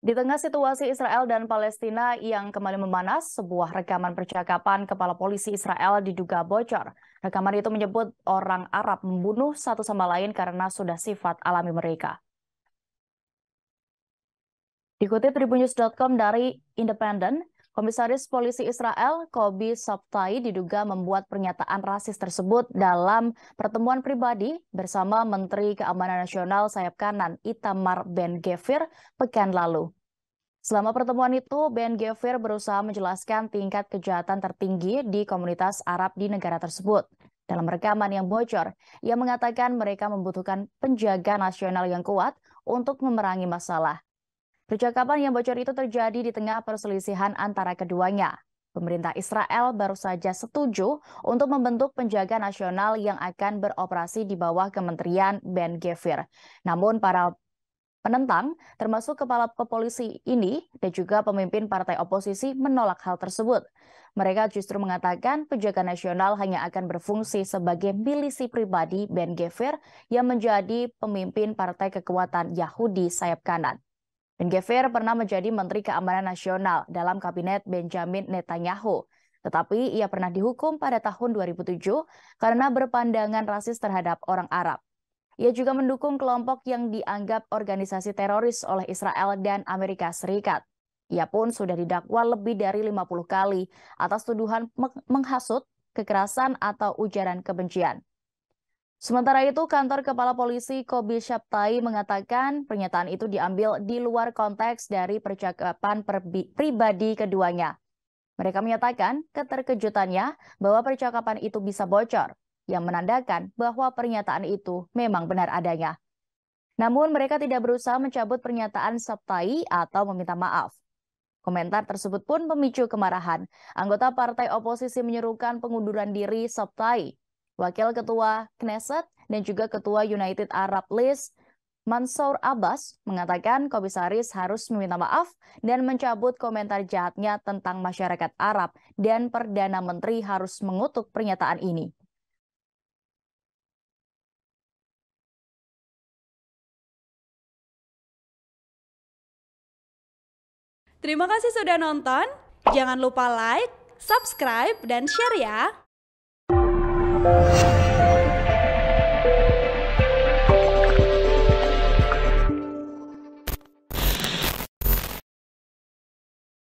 Di tengah situasi Israel dan Palestina yang kembali memanas, sebuah rekaman percakapan kepala polisi Israel diduga bocor. Rekaman itu menyebut orang Arab membunuh satu sama lain karena sudah sifat alami mereka. Dikutip tribunnews.com dari Independent, Komisaris Polisi Israel Kobi Sabtai diduga membuat pernyataan rasis tersebut dalam pertemuan pribadi bersama Menteri Keamanan Nasional sayap kanan Itamar Ben Gevir pekan lalu. Selama pertemuan itu, Ben Gevir berusaha menjelaskan tingkat kejahatan tertinggi di komunitas Arab di negara tersebut. Dalam rekaman yang bocor, ia mengatakan mereka membutuhkan penjaga nasional yang kuat untuk memerangi masalah. Percakapan yang bocor itu terjadi di tengah perselisihan antara keduanya. Pemerintah Israel baru saja setuju untuk membentuk penjaga nasional yang akan beroperasi di bawah Kementerian Ben Gvir. Namun para penentang, termasuk kepala kepolisi ini dan juga pemimpin partai oposisi menolak hal tersebut. Mereka justru mengatakan penjaga nasional hanya akan berfungsi sebagai milisi pribadi Ben Gvir yang menjadi pemimpin partai kekuatan Yahudi sayap kanan. Ben Gvir pernah menjadi Menteri Keamanan Nasional dalam Kabinet Benjamin Netanyahu. Tetapi ia pernah dihukum pada tahun 2007 karena berpandangan rasis terhadap orang Arab. Ia juga mendukung kelompok yang dianggap organisasi teroris oleh Israel dan Amerika Serikat. Ia pun sudah didakwa lebih dari 50 kali atas tuduhan menghasut, kekerasan, atau ujaran kebencian. Sementara itu, kantor Kepala Polisi Kobi Syaptai mengatakan pernyataan itu diambil di luar konteks dari percakapan pribadi keduanya. Mereka menyatakan keterkejutannya bahwa percakapan itu bisa bocor, yang menandakan bahwa pernyataan itu memang benar adanya. Namun mereka tidak berusaha mencabut pernyataan Syaptai atau meminta maaf. Komentar tersebut pun memicu kemarahan. Anggota partai oposisi menyerukan pengunduran diri Saptai Wakil Ketua Knesset dan juga Ketua United Arab List Mansour Abbas mengatakan komisaris harus meminta maaf dan mencabut komentar jahatnya tentang masyarakat Arab dan Perdana Menteri harus mengutuk pernyataan ini. Terima kasih sudah nonton. Jangan lupa like, subscribe, dan share ya. Thank you.